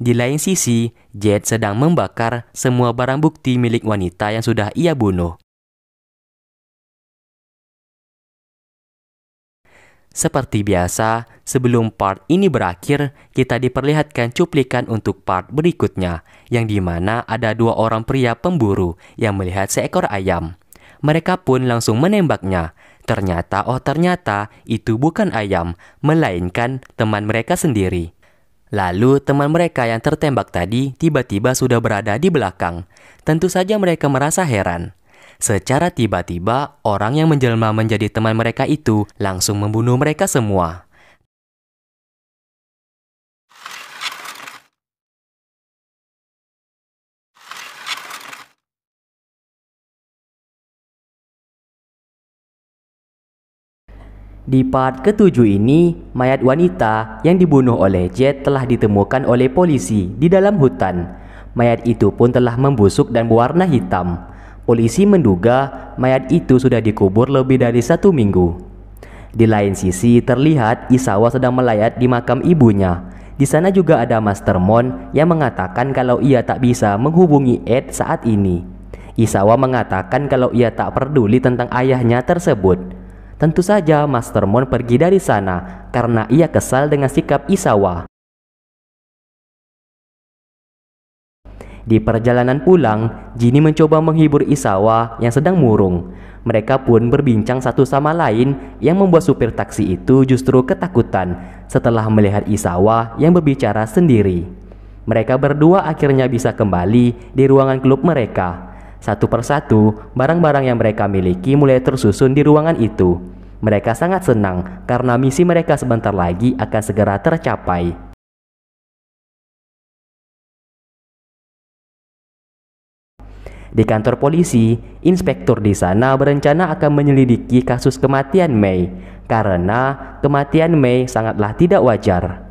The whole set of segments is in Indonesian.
Di lain sisi, Jet sedang membakar semua barang bukti milik wanita yang sudah ia bunuh. Seperti biasa, sebelum part ini berakhir, kita diperlihatkan cuplikan untuk part berikutnya, yang dimana ada dua orang pria pemburu yang melihat seekor ayam. Mereka pun langsung menembaknya. Ternyata, oh ternyata, itu bukan ayam, melainkan teman mereka sendiri. Lalu teman mereka yang tertembak tadi tiba-tiba sudah berada di belakang. Tentu saja mereka merasa heran. Secara tiba-tiba, orang yang menjelma menjadi teman mereka itu langsung membunuh mereka semua. Di part ketujuh ini, mayat wanita yang dibunuh oleh Jet telah ditemukan oleh polisi di dalam hutan. Mayat itu pun telah membusuk dan berwarna hitam. Polisi menduga mayat itu sudah dikubur lebih dari satu minggu. Di lain sisi, terlihat Isawa sedang melayat di makam ibunya. Di sana juga ada Master Mon yang mengatakan kalau ia tak bisa menghubungi Ed saat ini. Isawa mengatakan kalau ia tak peduli tentang ayahnya tersebut. Tentu saja Master moon pergi dari sana karena ia kesal dengan sikap Isawa. Di perjalanan pulang, jinny mencoba menghibur Isawa yang sedang murung. Mereka pun berbincang satu sama lain yang membuat supir taksi itu justru ketakutan setelah melihat Isawa yang berbicara sendiri. Mereka berdua akhirnya bisa kembali di ruangan klub mereka. Satu persatu, barang-barang yang mereka miliki mulai tersusun di ruangan itu. Mereka sangat senang karena misi mereka sebentar lagi akan segera tercapai. Di kantor polisi, inspektur di sana berencana akan menyelidiki kasus kematian Mei karena kematian Mei sangatlah tidak wajar.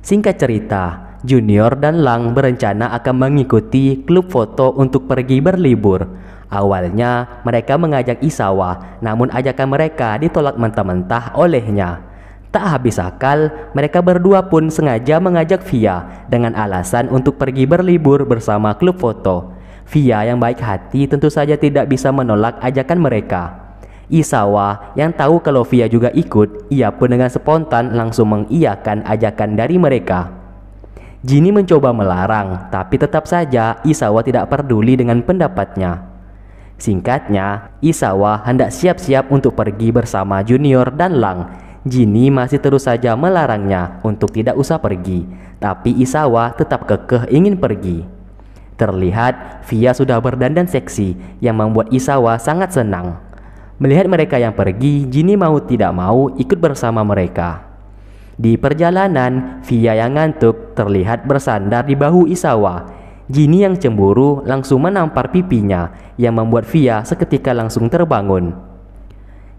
Singkat cerita, Junior dan Lang berencana akan mengikuti klub foto untuk pergi berlibur. Awalnya, mereka mengajak Isawa, namun ajakan mereka ditolak mentah-mentah olehnya. Tak habis akal, mereka berdua pun sengaja mengajak Via dengan alasan untuk pergi berlibur bersama klub foto. Via yang baik hati tentu saja tidak bisa menolak ajakan mereka. Isawa yang tahu kalau Via juga ikut, ia pun dengan spontan langsung mengiyakan ajakan dari mereka. Jini mencoba melarang, tapi tetap saja Isawa tidak peduli dengan pendapatnya. Singkatnya, Isawa hendak siap-siap untuk pergi bersama Junior dan Lang. Jini masih terus saja melarangnya untuk tidak usah pergi, tapi Isawa tetap kekeh ingin pergi. Terlihat, Via sudah berdandan seksi yang membuat Isawa sangat senang. Melihat mereka yang pergi, Jini mau tidak mau ikut bersama mereka. Di perjalanan, Via yang ngantuk terlihat bersandar di bahu Isawa Jini yang cemburu langsung menampar pipinya yang membuat Via seketika langsung terbangun.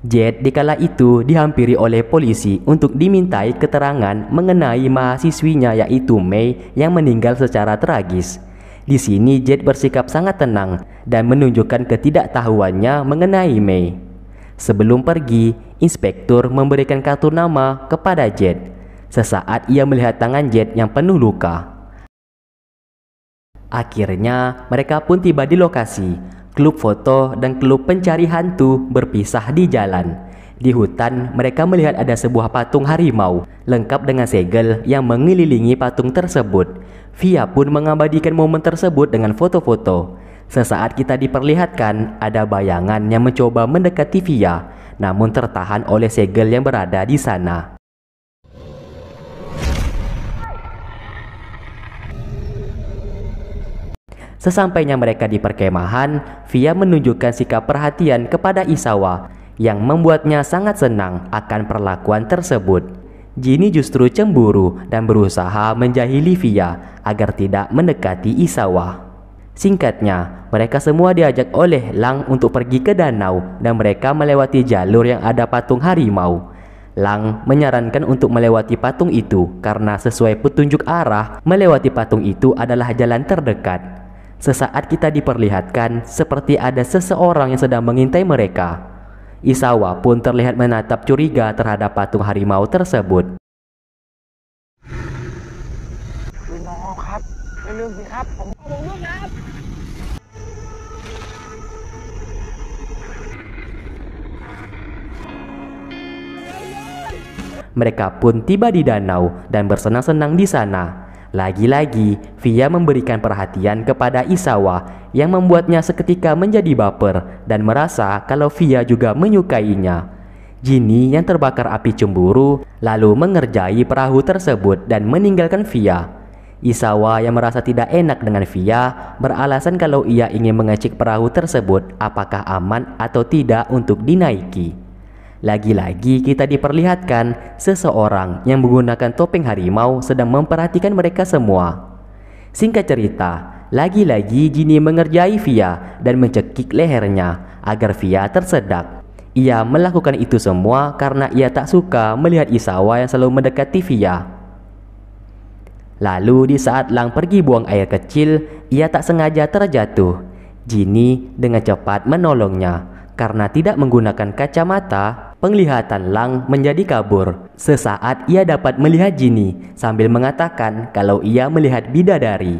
Jet dikala itu dihampiri oleh polisi untuk dimintai keterangan mengenai mahasiswinya yaitu Mei yang meninggal secara tragis. Di sini Jet bersikap sangat tenang dan menunjukkan ketidaktahuannya mengenai Mei. Sebelum pergi, inspektur memberikan kartu nama kepada Jet. Sesaat ia melihat tangan Jet yang penuh luka. Akhirnya, mereka pun tiba di lokasi. Klub foto dan klub pencari hantu berpisah di jalan. Di hutan, mereka melihat ada sebuah patung harimau, lengkap dengan segel yang mengelilingi patung tersebut. Via pun mengabadikan momen tersebut dengan foto-foto. Sesaat kita diperlihatkan, ada bayangan yang mencoba mendekati Via, namun tertahan oleh segel yang berada di sana. Sesampainya mereka di perkemahan, Via menunjukkan sikap perhatian kepada Isawa yang membuatnya sangat senang akan perlakuan tersebut. Jini justru cemburu dan berusaha menjahili Via agar tidak mendekati Isawa. Singkatnya, mereka semua diajak oleh Lang untuk pergi ke danau dan mereka melewati jalur yang ada patung harimau. Lang menyarankan untuk melewati patung itu karena sesuai petunjuk arah, melewati patung itu adalah jalan terdekat. Sesaat kita diperlihatkan seperti ada seseorang yang sedang mengintai mereka. Isawa pun terlihat menatap curiga terhadap patung harimau tersebut. Mereka pun tiba di danau dan bersenang-senang di sana. Lagi-lagi, Via memberikan perhatian kepada Isawa yang membuatnya seketika menjadi baper dan merasa kalau Via juga menyukainya. Jinny yang terbakar api cemburu lalu mengerjai perahu tersebut dan meninggalkan Via. Isawa yang merasa tidak enak dengan Via beralasan kalau ia ingin mengecek perahu tersebut apakah aman atau tidak untuk dinaiki. Lagi-lagi kita diperlihatkan seseorang yang menggunakan topeng harimau sedang memperhatikan mereka semua. Singkat cerita, lagi-lagi jinny mengerjai Via dan mencekik lehernya agar Via tersedak. Ia melakukan itu semua karena ia tak suka melihat Isawa yang selalu mendekati Via. Lalu di saat Lang pergi buang air kecil, ia tak sengaja terjatuh. Jinny dengan cepat menolongnya. Karena tidak menggunakan kacamata, Penglihatan Lang menjadi kabur. Sesaat ia dapat melihat Jini sambil mengatakan kalau ia melihat bidadari.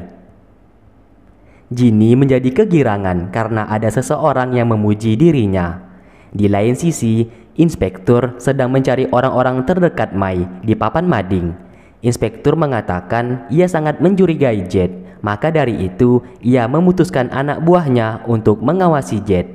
Jini menjadi kegirangan karena ada seseorang yang memuji dirinya. Di lain sisi, inspektur sedang mencari orang-orang terdekat Mai di papan mading. Inspektur mengatakan ia sangat mencurigai Jet, maka dari itu ia memutuskan anak buahnya untuk mengawasi Jet.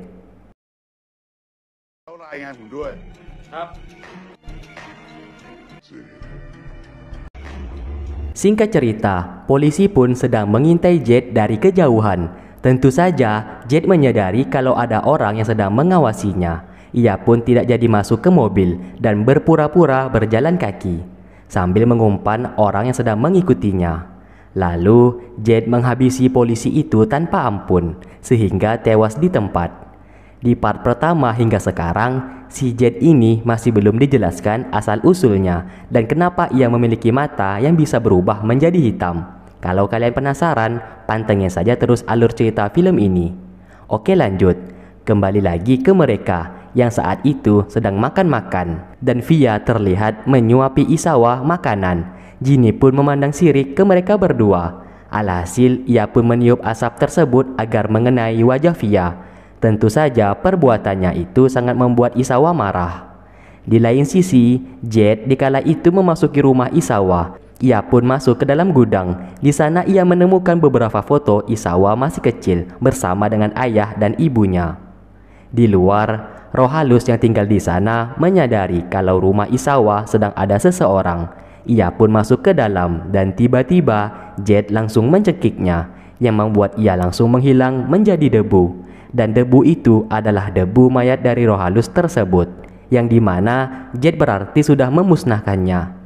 Singkat cerita, polisi pun sedang mengintai Jet dari kejauhan. Tentu saja, Jet menyadari kalau ada orang yang sedang mengawasinya. Ia pun tidak jadi masuk ke mobil dan berpura-pura berjalan kaki sambil mengumpan orang yang sedang mengikutinya. Lalu, Jet menghabisi polisi itu tanpa ampun sehingga tewas di tempat. Di part pertama hingga sekarang, si jet ini masih belum dijelaskan asal-usulnya dan kenapa ia memiliki mata yang bisa berubah menjadi hitam. Kalau kalian penasaran, pantengin saja terus alur cerita film ini. Oke lanjut, kembali lagi ke mereka yang saat itu sedang makan-makan dan Via terlihat menyuapi Isawa makanan. Jinny pun memandang sirik ke mereka berdua. Alhasil ia pun meniup asap tersebut agar mengenai wajah Via Tentu saja perbuatannya itu sangat membuat Isawa marah. Di lain sisi, Jet dikala itu memasuki rumah Isawa. Ia pun masuk ke dalam gudang. Di sana ia menemukan beberapa foto Isawa masih kecil bersama dengan ayah dan ibunya. Di luar, roh halus yang tinggal di sana menyadari kalau rumah Isawa sedang ada seseorang. Ia pun masuk ke dalam dan tiba-tiba Jet langsung mencekiknya yang membuat ia langsung menghilang menjadi debu dan debu itu adalah debu mayat dari roh halus tersebut, yang dimana Jet berarti sudah memusnahkannya.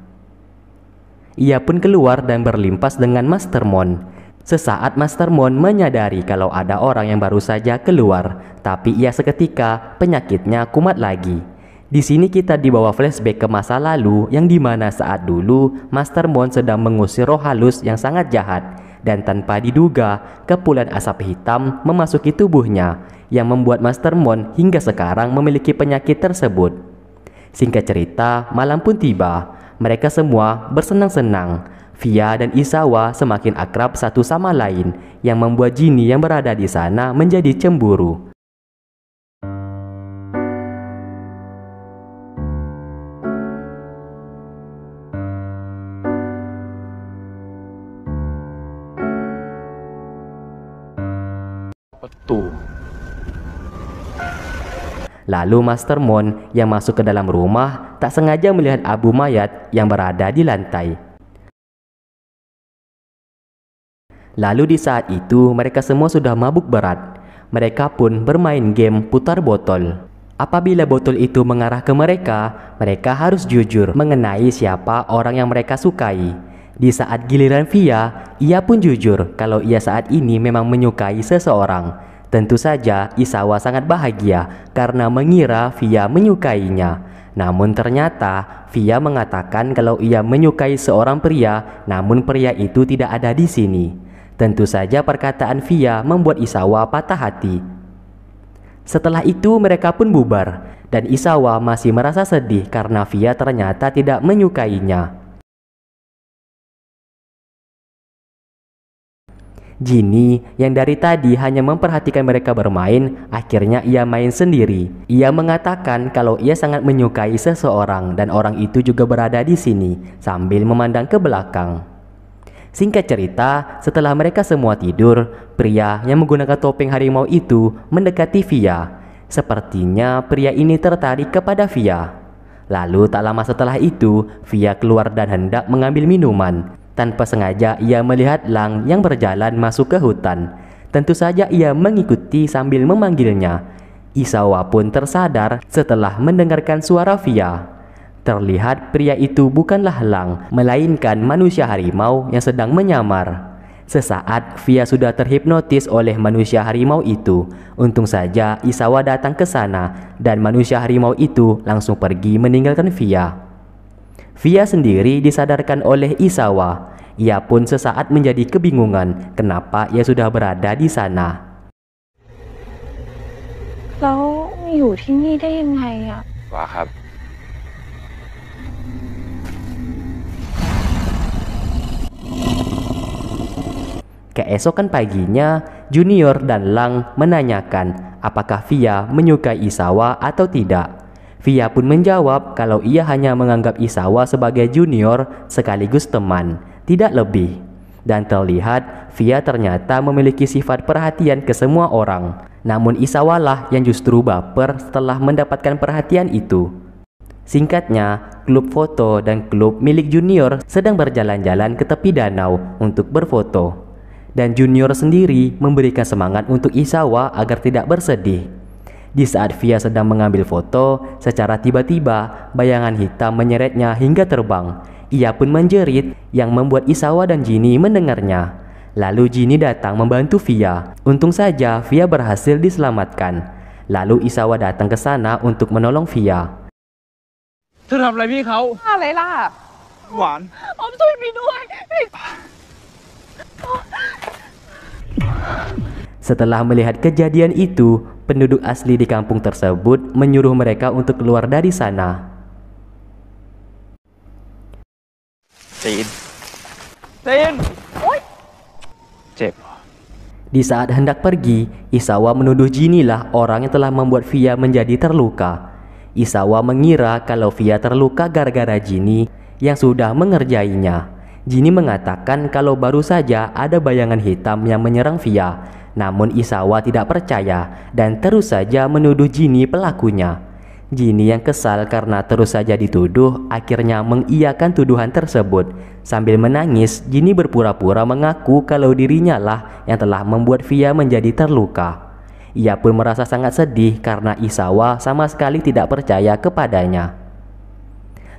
Ia pun keluar dan berlimpas dengan Mastermon. Sesaat Mastermon menyadari kalau ada orang yang baru saja keluar, tapi ia seketika penyakitnya kumat lagi. Di sini kita dibawa flashback ke masa lalu yang dimana saat dulu Mastermon sedang mengusir roh halus yang sangat jahat dan tanpa diduga, kepulan asap hitam memasuki tubuhnya yang membuat Master Moon hingga sekarang memiliki penyakit tersebut. Singkat cerita, malam pun tiba. Mereka semua bersenang-senang. Via dan Isawa semakin akrab satu sama lain yang membuat Jinny yang berada di sana menjadi cemburu. Lalu Master Mon yang masuk ke dalam rumah tak sengaja melihat abu mayat yang berada di lantai. Lalu di saat itu mereka semua sudah mabuk berat. Mereka pun bermain game putar botol. Apabila botol itu mengarah ke mereka, mereka harus jujur mengenai siapa orang yang mereka sukai. Di saat giliran Via, ia pun jujur kalau ia saat ini memang menyukai seseorang. Tentu saja Isawa sangat bahagia karena mengira Via menyukainya. Namun ternyata Via mengatakan kalau ia menyukai seorang pria, namun pria itu tidak ada di sini. Tentu saja perkataan Via membuat Isawa patah hati. Setelah itu mereka pun bubar dan Isawa masih merasa sedih karena Via ternyata tidak menyukainya. Jini yang dari tadi hanya memperhatikan mereka bermain, akhirnya ia main sendiri. Ia mengatakan kalau ia sangat menyukai seseorang dan orang itu juga berada di sini sambil memandang ke belakang. Singkat cerita, setelah mereka semua tidur, pria yang menggunakan topeng harimau itu mendekati Via. Sepertinya pria ini tertarik kepada Via. Lalu tak lama setelah itu, Via keluar dan hendak mengambil minuman. Tanpa sengaja ia melihat Lang yang berjalan masuk ke hutan. Tentu saja ia mengikuti sambil memanggilnya. Isawa pun tersadar setelah mendengarkan suara Fia. Terlihat pria itu bukanlah Lang, melainkan manusia harimau yang sedang menyamar. Sesaat Fia sudah terhipnotis oleh manusia harimau itu. Untung saja Isawa datang ke sana dan manusia harimau itu langsung pergi meninggalkan Fia. Via sendiri disadarkan oleh Isawa. Ia pun sesaat menjadi kebingungan kenapa ia sudah berada di sana. Keesokan paginya, Junior dan Lang menanyakan apakah Via menyukai Isawa atau tidak. Via pun menjawab kalau ia hanya menganggap Isawa sebagai junior sekaligus teman, tidak lebih. Dan terlihat Via ternyata memiliki sifat perhatian ke semua orang. Namun Isawa lah yang justru baper setelah mendapatkan perhatian itu. Singkatnya, klub foto dan klub milik junior sedang berjalan-jalan ke tepi danau untuk berfoto. Dan junior sendiri memberikan semangat untuk Isawa agar tidak bersedih di saat Via sedang mengambil foto, secara tiba-tiba bayangan hitam menyeretnya hingga terbang. Ia pun menjerit yang membuat Isawa dan Jini mendengarnya. Lalu Jini datang membantu Via. Untung saja Via berhasil diselamatkan. Lalu Isawa datang ke sana untuk menolong Via. เธอทำอะไรพี่เขาอะไรล่ะหวานอมช่วยพี่ด้วย setelah melihat kejadian itu, penduduk asli di kampung tersebut menyuruh mereka untuk keluar dari sana. Di saat hendak pergi, Isawa menuduh Jinilah orang yang telah membuat Via menjadi terluka. Isawa mengira kalau Via terluka gara-gara Jini yang sudah mengerjainya. Jini mengatakan kalau baru saja ada bayangan hitam yang menyerang Via namun Isawa tidak percaya dan terus saja menuduh Jini pelakunya. Jini yang kesal karena terus saja dituduh akhirnya mengiyakan tuduhan tersebut. Sambil menangis, Jini berpura-pura mengaku kalau dirinya lah yang telah membuat Via menjadi terluka. Ia pun merasa sangat sedih karena Isawa sama sekali tidak percaya kepadanya.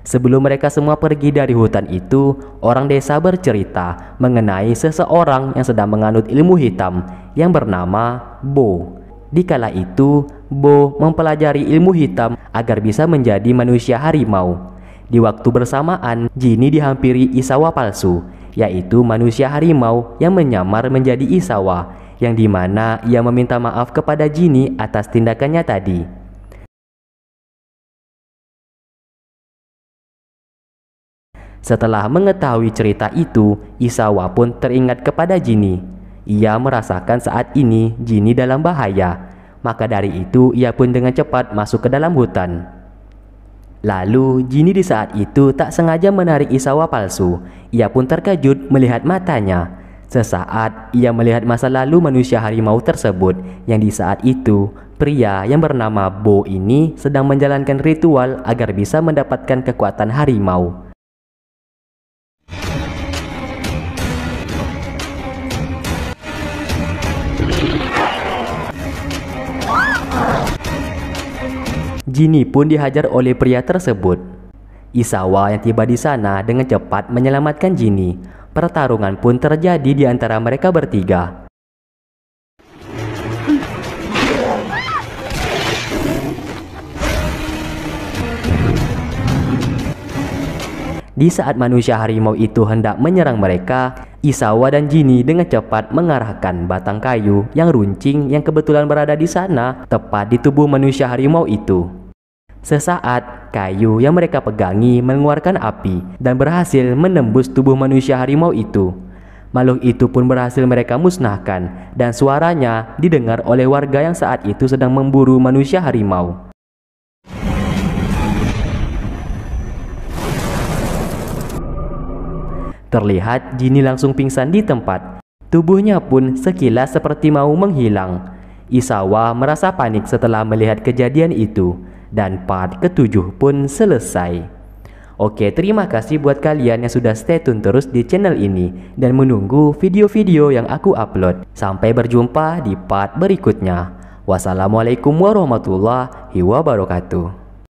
Sebelum mereka semua pergi dari hutan itu, orang desa bercerita mengenai seseorang yang sedang menganut ilmu hitam yang bernama Bo. Di kala itu, Bo mempelajari ilmu hitam agar bisa menjadi manusia harimau. Di waktu bersamaan, Jini dihampiri Isawa palsu, yaitu manusia harimau yang menyamar menjadi Isawa, yang dimana ia meminta maaf kepada Jini atas tindakannya tadi. Setelah mengetahui cerita itu, Isawa pun teringat kepada Jini. Ia merasakan saat ini Jini dalam bahaya. Maka dari itu ia pun dengan cepat masuk ke dalam hutan. Lalu Jini di saat itu tak sengaja menarik Isawa palsu. Ia pun terkejut melihat matanya. Sesaat ia melihat masa lalu manusia harimau tersebut yang di saat itu pria yang bernama Bo ini sedang menjalankan ritual agar bisa mendapatkan kekuatan harimau. Jini pun dihajar oleh pria tersebut. Isawa yang tiba di sana dengan cepat menyelamatkan Jini. Pertarungan pun terjadi di antara mereka bertiga. Di saat manusia harimau itu hendak menyerang mereka, Isawa dan Jini dengan cepat mengarahkan batang kayu yang runcing yang kebetulan berada di sana tepat di tubuh manusia harimau itu. Sesaat, kayu yang mereka pegangi mengeluarkan api dan berhasil menembus tubuh manusia harimau itu. Makhluk itu pun berhasil mereka musnahkan dan suaranya didengar oleh warga yang saat itu sedang memburu manusia harimau. Terlihat Jini langsung pingsan di tempat. Tubuhnya pun sekilas seperti mau menghilang. Isawa merasa panik setelah melihat kejadian itu dan part ketujuh pun selesai. Oke, terima kasih buat kalian yang sudah stay tune terus di channel ini dan menunggu video-video yang aku upload. Sampai berjumpa di part berikutnya. Wassalamualaikum warahmatullahi wabarakatuh.